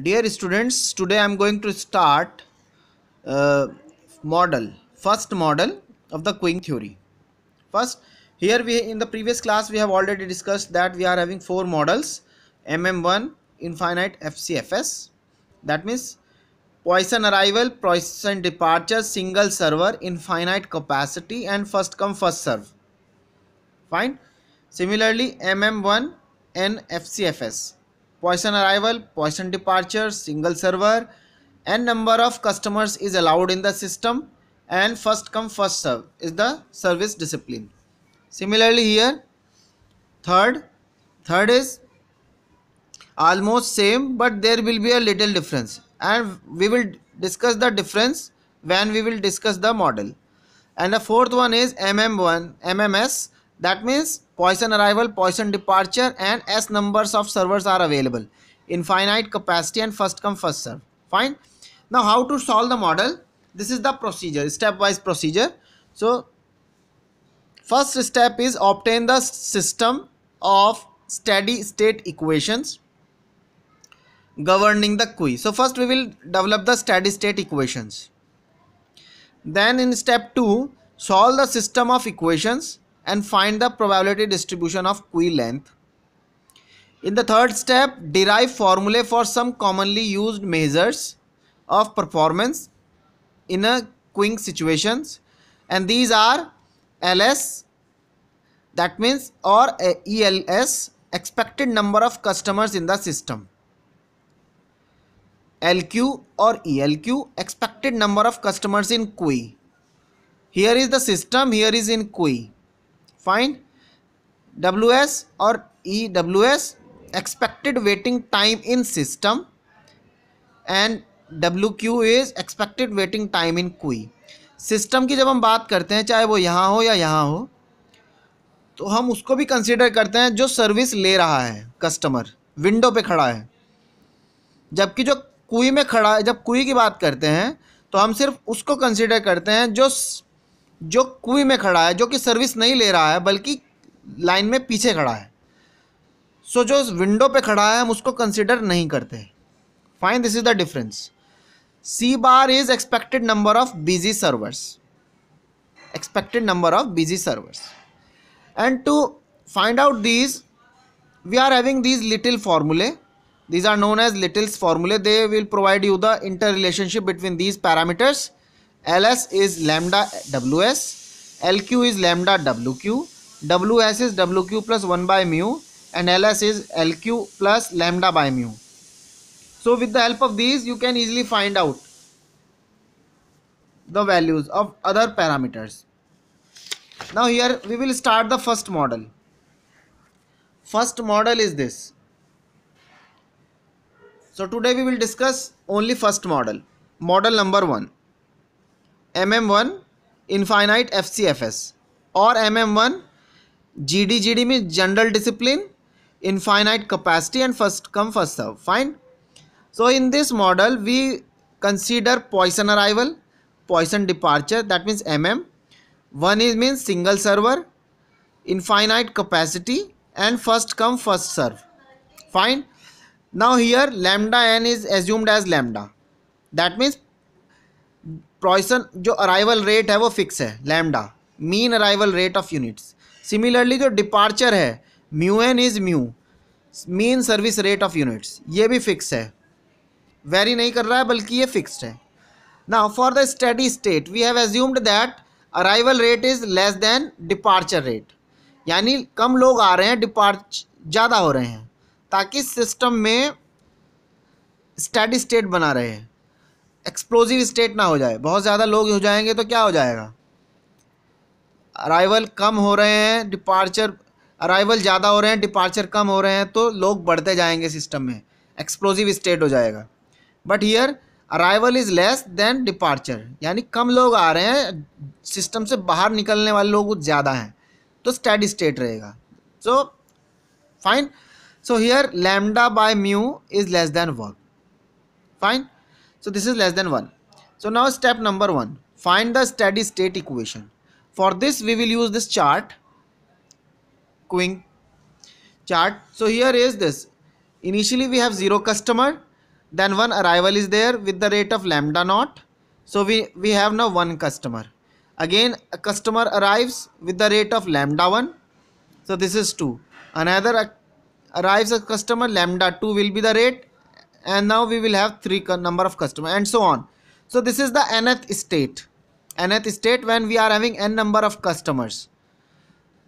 dear students today i'm going to start uh, model first model of the queen theory first here we in the previous class we have already discussed that we are having four models mm1 infinite fcfs that means poisson arrival poisson departure single server infinite capacity and first come first serve fine similarly mm1 and fcfs Poison arrival, poison departure, single server and number of customers is allowed in the system and first come first serve is the service discipline. Similarly here third, third is almost same but there will be a little difference and we will discuss the difference when we will discuss the model and the fourth one is mm1 mms that means Poisson arrival, Poisson departure and S numbers of servers are available in finite capacity and first come first serve. Fine. Now how to solve the model? This is the procedure, stepwise procedure. So first step is obtain the system of steady state equations governing the queue. So first we will develop the steady state equations. Then in step 2, solve the system of equations and find the probability distribution of Q length. In the third step, derive formulae for some commonly used measures of performance in a queuing situations and these are LS that means or ELS expected number of customers in the system. LQ or ELQ expected number of customers in QE. Here is the system, here is in QE. Fine W S और E W S expected waiting time in system and W Q is expected waiting time in queue system की जब हम बात करते हैं चाहे वो यहाँ हो या यहाँ हो तो हम उसको भी कंसिडर करते हैं जो सर्विस ले रहा है कस्टमर विंडो पे खड़ा है जबकि जो कुई e में खड़ा है जब कुई e की बात करते हैं तो हम सिर्फ उसको कंसिडर करते हैं जो जो कुएं में खड़ा है जो कि सर्विस नहीं ले रहा है बल्कि लाइन में पीछे खड़ा है सो so, जो विंडो पे खड़ा है हम उसको कंसिडर नहीं करते fine this is the difference C bar is expected number of busy servers expected number of busy servers and to find out these we are having these Little formulae these are known as Little's formulae they will provide you the interrelationship between these parameters ls is lambda ws lq is lambda wq ws is wq plus 1 by mu and ls is lq plus lambda by mu so with the help of these you can easily find out the values of other parameters now here we will start the first model first model is this so today we will discuss only first model model number 1 MM1 infinite FCFS, or MM1, GDGD G D G D में general discipline first capacity and first so in this model we consider poisson arrival poisson departure that means mm one is means single server infinite capacity and first come first serve fine now here lambda n is assumed as lambda that means Poisson जो arrival rate है वो fix है lambda mean arrival rate of units similarly जो departure है mu N is mu mean service rate of units ये भी fix है very नहीं कर रहा है बल्कि ये फिक्स्ड है ना for the steady state we have assumed that arrival rate is less than departure rate यानी कम लोग आ रहे हैं डिपार्च ज़्यादा हो रहे हैं ताकि सिस्टम में स्टडी स्टेट बना रहे एक्सप्लोजिव स्टेट ना हो जाए बहुत ज़्यादा लोग हो जाएंगे तो क्या हो जाएगा अराइवल कम हो रहे हैं डिपार्चर अराइवल ज़्यादा हो रहे हैं डिपार्चर कम हो रहे हैं तो लोग बढ़ते जाएंगे सिस्टम में एक्सप्लोजिव स्टेट हो जाएगा but here arrival is less than departure यानी कम लोग आ रहे हैं सिस्टम से बाहर निकलने वाले लोग ज़्यादा हैं तो स्टेड स्टेट रहेगा so fine so here lambda by mu is less than work fine So this is less than 1. So now step number 1. Find the steady state equation. For this we will use this chart. Quing chart. So here is this. Initially we have 0 customer. Then one arrival is there with the rate of lambda naught. So we, we have now one customer. Again a customer arrives with the rate of lambda 1. So this is 2. Another arrives a customer lambda 2 will be the rate and now we will have three number of customer and so on so this is the nth state nth state when we are having n number of customers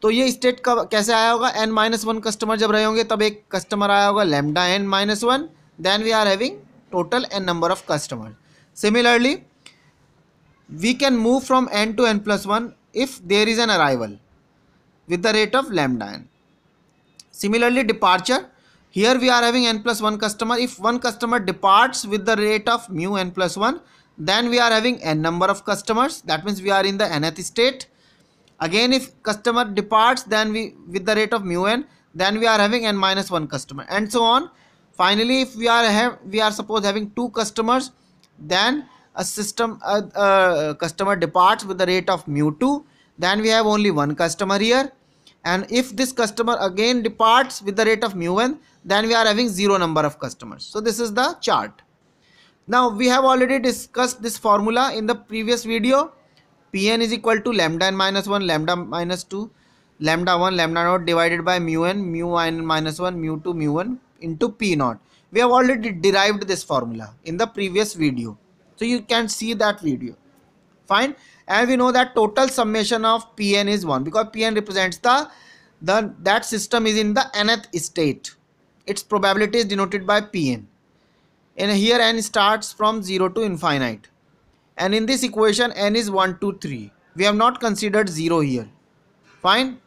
तो ये state कब कैसे आया होगा N minus one customer जब रहे होंगे तब एक कस्टमर आया होगा lambda N minus one then we are having total N number of customer similarly we can move from N to N plus one if there is an arrival with the rate of lambda N similarly departure here we are having n plus 1 customer if one customer departs with the rate of mu n plus 1 then we are having n number of customers that means we are in the nth state again if customer departs then we with the rate of mu n then we are having n minus 1 customer and so on finally if we are have we are suppose having two customers then a system a, a customer departs with the rate of mu 2 then we have only one customer here and if this customer again departs with the rate of mu n then we are having zero number of customers so this is the chart now we have already discussed this formula in the previous video pn is equal to lambda n minus 1 lambda minus 2 lambda 1 lambda naught divided by mu n mu n minus 1 mu 2 mu 1 into p naught we have already derived this formula in the previous video so you can see that video fine and we know that total summation of Pn is 1 because Pn represents the, the that system is in the nth state. Its probability is denoted by Pn and here n starts from 0 to infinite and in this equation n is 1 2 3 we have not considered 0 here fine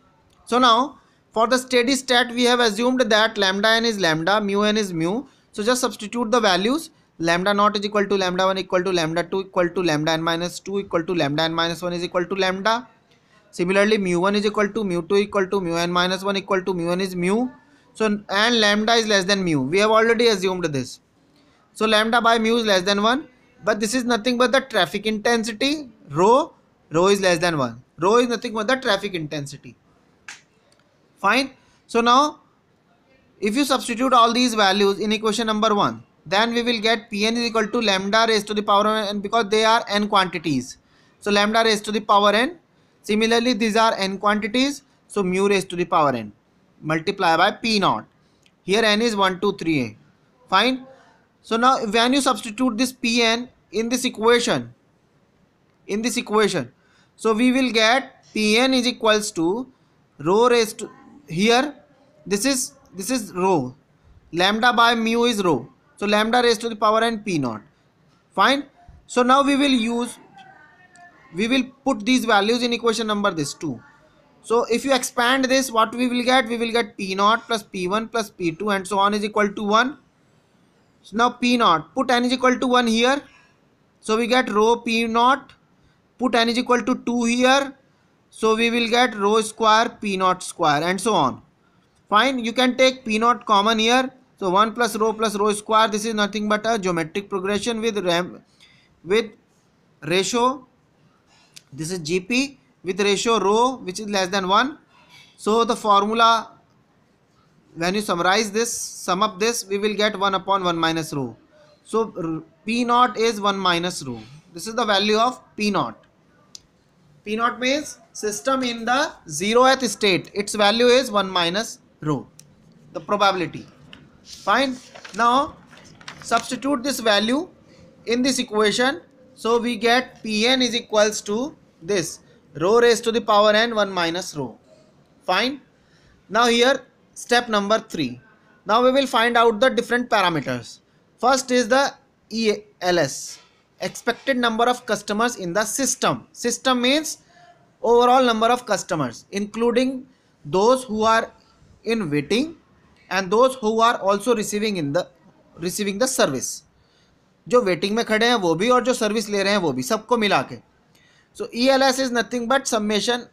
so now for the steady state we have assumed that lambda n is lambda mu n is mu so just substitute the values lambda naught is equal to lambda 1 equal to lambda 2 equal to lambda n minus 2 equal to lambda n minus 1 is equal to lambda similarly mu 1 is equal to mu 2 equal to mu n minus 1 equal to mu 1 is mu so and lambda is less than mu we have already assumed this so lambda by mu is less than 1 but this is nothing but the traffic intensity rho rho is less than 1 rho is nothing but the traffic intensity fine so now if you substitute all these values in equation number 1 then we will get Pn is equal to lambda raised to the power n because they are n quantities. So lambda raised to the power n. Similarly, these are n quantities. So mu raised to the power n multiplied by P naught. Here n is 1, 2, 3. Fine. So now when you substitute this Pn in this equation, in this equation, so we will get Pn is equals to rho raised to here. This is this is rho. Lambda by mu is rho so lambda raised to the power n p naught. Fine. So now we will use, we will put these values in equation number this 2. So if you expand this, what we will get? We will get p naught plus p1 plus p2 and so on is equal to 1. So now p naught, put n is equal to 1 here. So we get rho p naught, put n is equal to 2 here. So we will get rho square p naught square and so on. Fine, you can take p naught common here. So 1 plus rho plus rho square this is nothing but a geometric progression with ram with ratio this is GP with ratio rho which is less than 1. So the formula when you summarize this sum up this we will get 1 upon 1 minus rho. So P naught is 1 minus rho. This is the value of P naught. P naught means system in the zeroth state. Its value is 1 minus rho. The probability fine now substitute this value in this equation so we get pn is equals to this rho raised to the power n 1 minus rho fine now here step number 3 now we will find out the different parameters first is the ELS expected number of customers in the system system means overall number of customers including those who are in waiting and those who are also receiving in the receiving the service जो waiting में खड़े हैं वो भी और जो service ले रहे हैं वो भी सबको मिला के so E L S is nothing but summation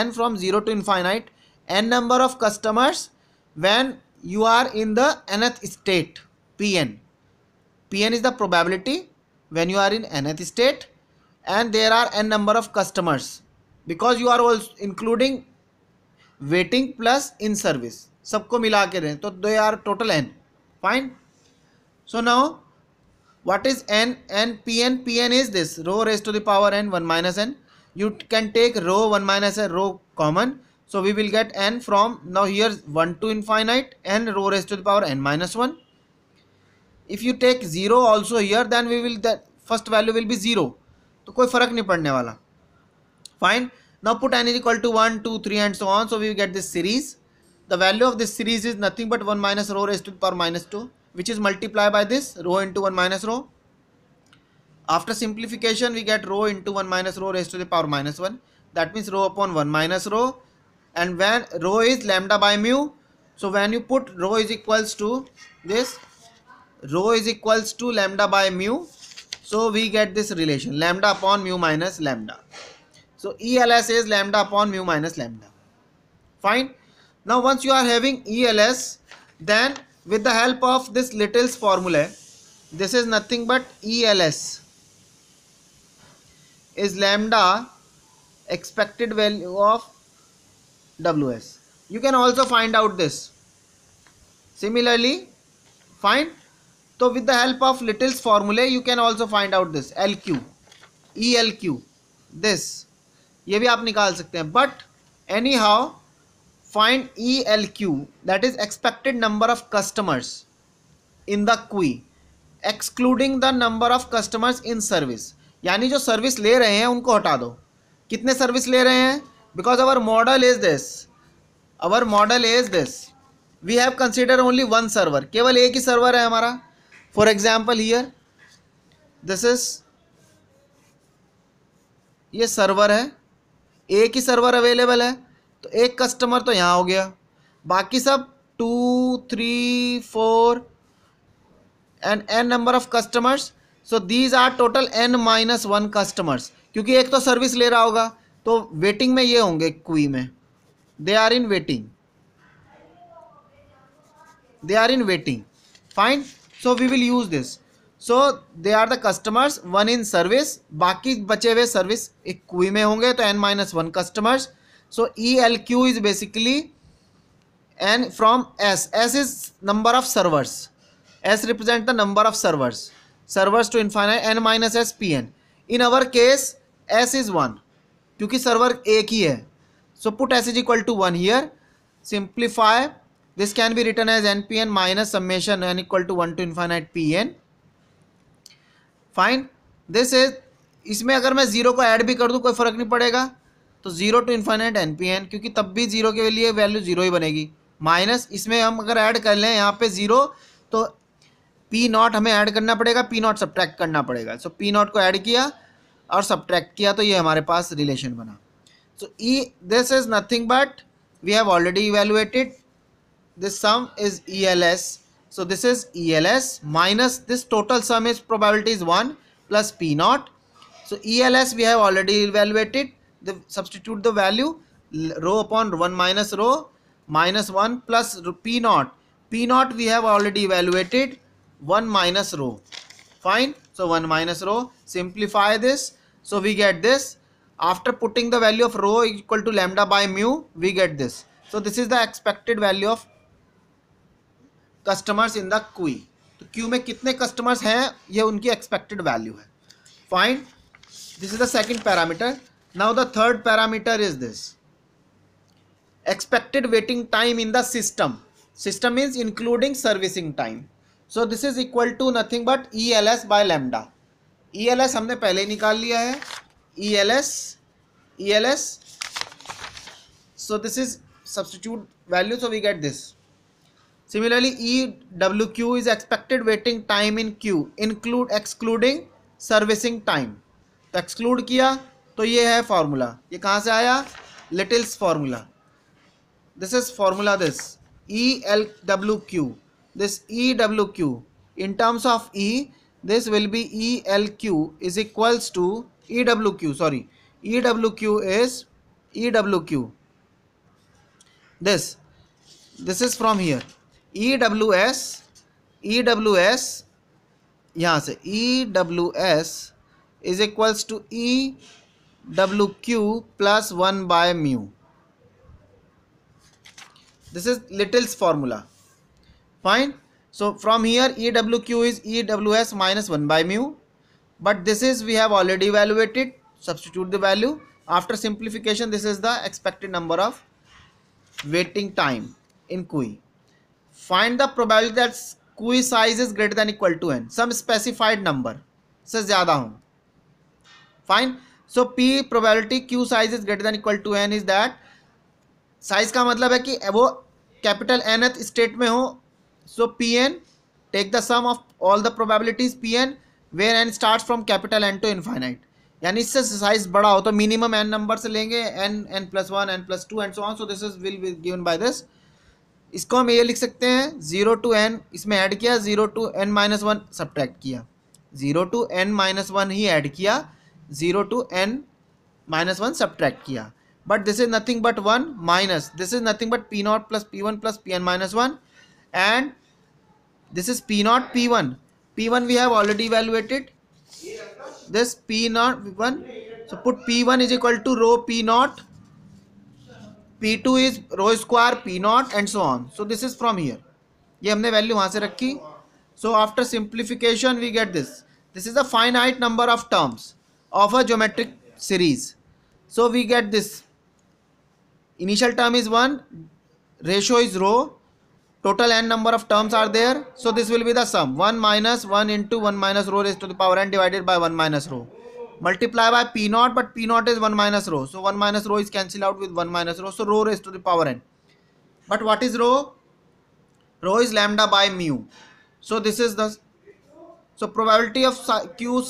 N from zero to infinite N number of customers when you are in the nth state pn pn is the probability when you are in nth state and there are n number of customers because you are also including waiting plus in service सबको मिला के रहें तो they are total N fine so now what is N N P N P N is this rho raise to the power N one minus N you can take rho one minus N rho common so we will get N from now here one to infinite N rho raise to the power N minus one if you take zero also here then we will first value will be zero तो कोई फर्क नहीं पड़ने वाला fine now put n is equal to one two three and so on so we get this series the value of this series is nothing but 1 minus rho raised to the power minus 2 which is multiplied by this rho into 1 minus rho. After simplification we get rho into 1 minus rho raised to the power minus 1 that means rho upon 1 minus rho and when rho is lambda by mu so when you put rho is equals to this rho is equals to lambda by mu so we get this relation lambda upon mu minus lambda so ELS is lambda upon mu minus lambda fine Now once you are having ELS then with the help of this Little's formula this is nothing but ELS is lambda expected value of WS. You can also find out this. Similarly find so with the help of Little's formula you can also find out this LQ ELQ this ये भी आप निकाल सकते हैं but anyhow find ELQ that is expected number of customers in the queue excluding the number of customers in service यानी जो service ले रहे हैं उनको हटा दो कितने सर्विस ले रहे हैं because our model is this our model is this we have consider only one server केवल एक ही सर्वर है हमारा for example here this is ये सर्वर है एक ही सर्वर अवेलेबल है तो एक कस्टमर तो यहाँ हो गया बाकी सब two three four and n number of customers so these are total n minus one customers क्योंकि एक तो सर्विस ले रहा होगा तो वेटिंग में ये होंगे क्वी में they are in waiting they are in waiting fine so we will use this so they are the customers one in service बाकी बचे हुए सर्विस एक कुई में होंगे तो n minus one customers so E L Q is basically n from s s is number of of s represent the number of of servers to to n minus s p n in our case S is one क्योंकि server एक ही है so put s is equal to one here simplify this can be written as n P n minus summation n equal to one to infinite p n fine this is इसमें अगर मैं zero को add भी कर दूँ कोई फ़र्क नहीं पड़ेगा तो zero to infinite n P n क्योंकि तब भी ज़ीरो के लिए वैल्यू ज़ीरो ही बनेगी माइनस इसमें हम अगर ऐड कर लें यहाँ पे ज़ीरो तो पी नॉट हमें ऐड करना पड़ेगा पी नॉट सब्ट्रैक्ट करना पड़ेगा सो पी नॉट को ऐड किया और सब्ट्रैक्ट किया तो ये हमारे पास रिलेशन बना so E this is nothing but we have already evaluated this sum is E L S so this is E L S minus this total sum is probability is one plus p not so E L S we have already evaluated the substitute the value rho upon 1 minus rho minus 1 plus p naught p naught we have already evaluated 1 minus rho fine so 1 minus rho simplify this so we get this after putting the value of rho equal to lambda by mu we get this so this is the expected value of customers in the queue तो q में कितने customers हैं ये उनकी expected value है fine this is the second parameter now the third parameter is this expected waiting time in the system system means including servicing time so this is equal to nothing but ELS by lambda ELS हमने पहले निकाल लिया है ELS ELS so this is substitute value so we get this similarly EWQ is expected waiting time in queue include excluding servicing time तो exclude किया तो ये है फॉर्मूला ये कहाँ से आया Little's formula this is formula this E L W Q this E W Q in terms of E this will be E L Q is equals to E W Q sorry E W Q is E W Q this this is from here E W S E W S यहाँ से E W S is equals to E W Q plus one by mu this is Littles formula fine so from here E W Q is E W S minus one by mu but this is we have already valuated substitute the value after simplification this is the expected number of waiting time in queue find the probability that queue size is greater than equal to n some specified number से ज्यादा हूँ fine so p probability queue size is greater than equal to n is that size का मतलब है कि वो capital N एथ state में हो so p n take the sum of all the probabilities p n where n start from capital n to infinite यानी इससे साइज बड़ा हो तो मिनिमम एन नंबर से लेंगे n n plus one n plus two and so on so this is will be given by this इसको हम ये लिख सकते हैं जीरो टू एन इसमें ऐड किया zero to n minus one subtract किया zero to n minus one ही ऐड किया 0 to n minus 1 subtract kiya. But this is nothing but 1 minus this is nothing but p 0 plus p1 plus pn minus 1 and this is p 0 p1 p1 we have already evaluated this p 0 p1 so put p1 is equal to rho p 0 p2 is rho square p 0 and so on so this is from here ye humne value wahan se so after simplification we get this this is a finite number of terms of a geometric series. So we get this initial term is 1, ratio is rho, total n number of terms are there. So this will be the sum 1 minus 1 into 1 minus rho raised to the power n divided by 1 minus rho. Multiply by p naught but p naught is 1 minus rho. So 1 minus rho is cancelled out with 1 minus rho. So rho raised to the power n. But what is rho? Rho is lambda by mu. So this is the so probability of Q,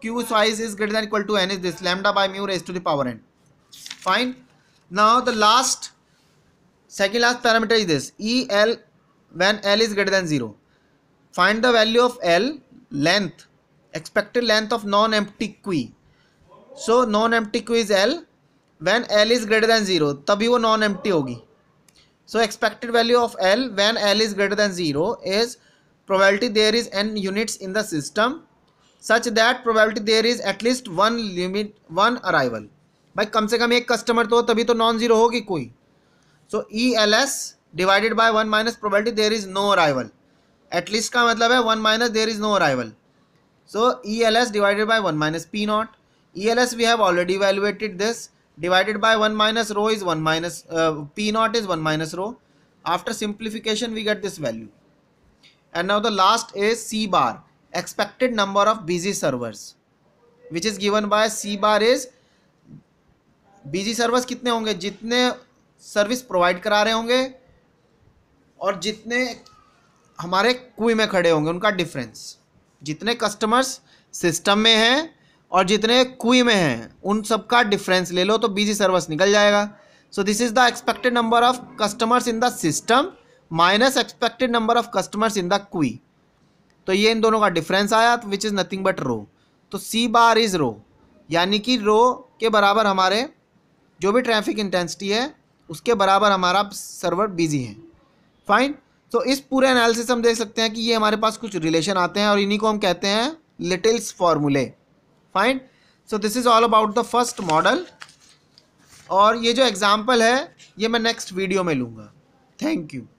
Q size is greater than equal to N is this lambda by mu raised to the power N. Fine. Now the last, second last parameter is this EL when L is greater than 0. Find the value of L length, expected length of non-empty Q. So non-empty Q is L when L is greater than 0 तभी वो non-empty होगी. So expected value of L when L is greater than 0 is probability there is n units in the system such that probability there इज at least one limit one भाई कम से कम एक customer तो तभी तो नॉन जीरो होगी कोई so E L S divided by one minus probability there is no arrival at least का मतलब है one minus there is no arrival so E L S divided by one minus p not E L S we have already valuated this divided by one minus rho is one minus p not is one minus rho after simplification we get this value and now the last is C bar expected number of busy servers which is given by c bar is busy servers कितने होंगे जितने service provide करा रहे होंगे और जितने हमारे कुएं में खड़े होंगे उनका डिफरेंस जितने कस्टमर्स सिस्टम में हैं और जितने कुएं में हैं उन सब का डिफरेंस ले लो तो बिजी सर्विस निकल जाएगा so this is the expected number of customers in the system minus expected number of customers in the queue तो ये इन दोनों का डिफरेंस आया which is nothing but rho तो सी बार इज़ रो यानी कि रो के बराबर हमारे जो भी ट्रैफिक इंटेंसिटी है उसके बराबर हमारा सर्वर बिजी है फाइन तो इस पूरे एनालिसिस हम देख सकते हैं कि ये हमारे पास कुछ रिलेशन आते हैं और इन्हीं को हम कहते हैं लिटिल्स फॉर्मूले fine so this is all about the first model और ये जो एग्ज़ाम्पल है ये मैं नेक्स्ट वीडियो में लूँगा थैंक यू